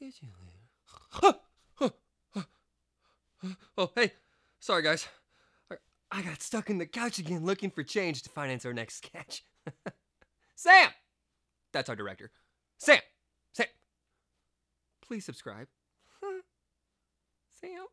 later. oh, hey. Sorry, guys. I got stuck in the couch again looking for change to finance our next sketch. Sam! That's our director. Sam! Sam! Please subscribe. Sam?